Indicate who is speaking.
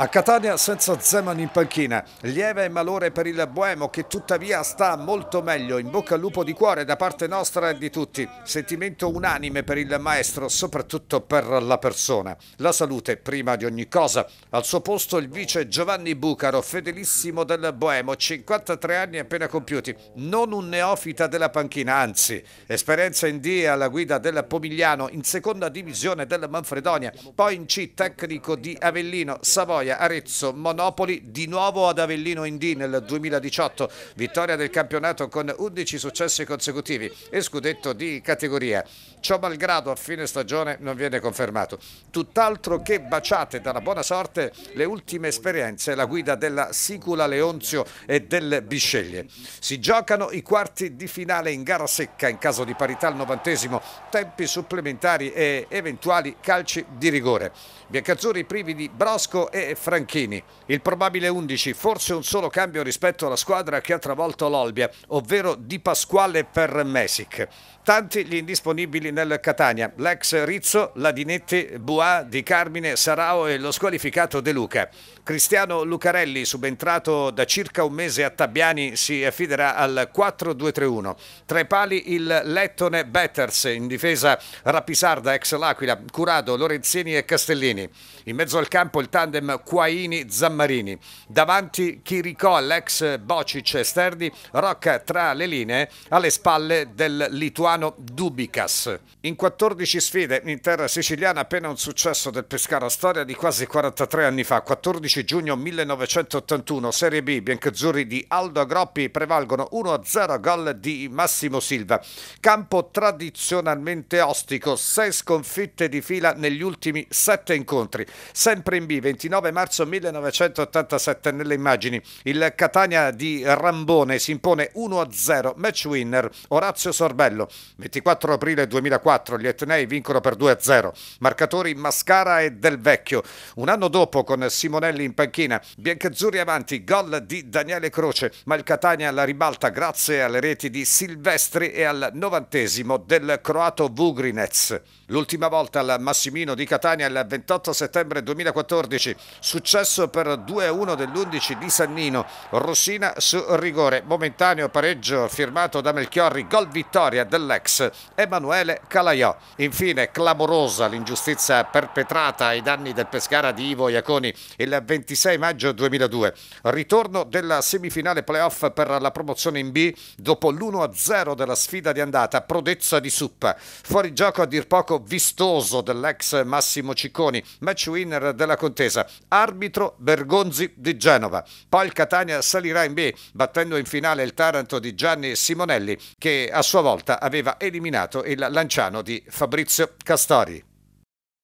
Speaker 1: A Catania senza Zeman in panchina, lieve malore per il Boemo che tuttavia sta molto meglio, in bocca al lupo di cuore da parte nostra e di tutti, sentimento unanime per il maestro, soprattutto per la persona. La salute prima di ogni cosa, al suo posto il vice Giovanni Bucaro, fedelissimo del Boemo, 53 anni appena compiuti, non un neofita della panchina, anzi, esperienza in D alla guida del Pomigliano, in seconda divisione del Manfredonia, poi in C tecnico di Avellino, Savoia, Pistoia, Arezzo, Monopoli, di nuovo ad Avellino in D nel 2018, vittoria del campionato con 11 successi consecutivi e scudetto di categoria. Ciò malgrado a fine stagione non viene confermato. Tutt'altro che baciate dalla buona sorte le ultime esperienze, la guida della Sicula Leonzio e del Bisceglie. Si giocano i quarti di finale in gara secca in caso di parità al novantesimo, tempi supplementari e eventuali calci di rigore. Biancazzurri privi di Brosco e Franchini. Il probabile 11, forse un solo cambio rispetto alla squadra che ha travolto l'Olbia, ovvero Di Pasquale per Mesic. Tanti gli indisponibili nel Catania, l'ex Rizzo, Ladinetti, Buà, Di Carmine, Sarao e lo squalificato De Luca. Cristiano Lucarelli, subentrato da circa un mese a Tabiani, si affiderà al 4-2-3-1. Tra i pali il Lettone Betters, in difesa Rapisarda, ex L'Aquila, Curado, Lorenzini e Castellini. In mezzo al campo il tandem Quaini-Zammarini. Davanti Chiricò, l'ex Bocic Esterni, Rocca tra le linee, alle spalle del lituano Dubicas. In 14 sfide in terra siciliana appena un successo del Pescara, storia di quasi 43 anni fa, 14 15 giugno 1981, Serie B, biancazzurri di Aldo Agroppi prevalgono 1-0 gol di Massimo Silva. Campo tradizionalmente ostico, 6 sconfitte di fila negli ultimi 7 incontri. Sempre in B, 29 marzo 1987 nelle immagini, il Catania di Rambone si impone 1-0, match winner Orazio Sorbello. 24 aprile 2004 gli Etnei vincono per 2-0, marcatori Mascara e Del Vecchio. Un anno dopo con Simonelli in panchina. Biancazzurri avanti, gol di Daniele Croce, ma il Catania la ribalta grazie alle reti di Silvestri e al novantesimo del croato Vugrinez. L'ultima volta al Massimino di Catania il 28 settembre 2014, successo per 2-1 dell'11 di Sannino, Rossina su rigore, momentaneo pareggio firmato da Melchiorri, gol vittoria dell'ex Emanuele Calaiò. Infine clamorosa l'ingiustizia perpetrata ai danni del Pescara di Ivo Iaconi il 20 26 maggio 2002. Ritorno della semifinale playoff per la promozione in B dopo l'1-0 della sfida di andata, prodezza di Suppa. Fuori gioco a dir poco vistoso dell'ex Massimo Cicconi, match winner della contesa. Arbitro Bergonzi di Genova. Poi il Catania salirà in B, battendo in finale il Taranto di Gianni Simonelli, che a sua volta aveva eliminato il Lanciano di Fabrizio Castori.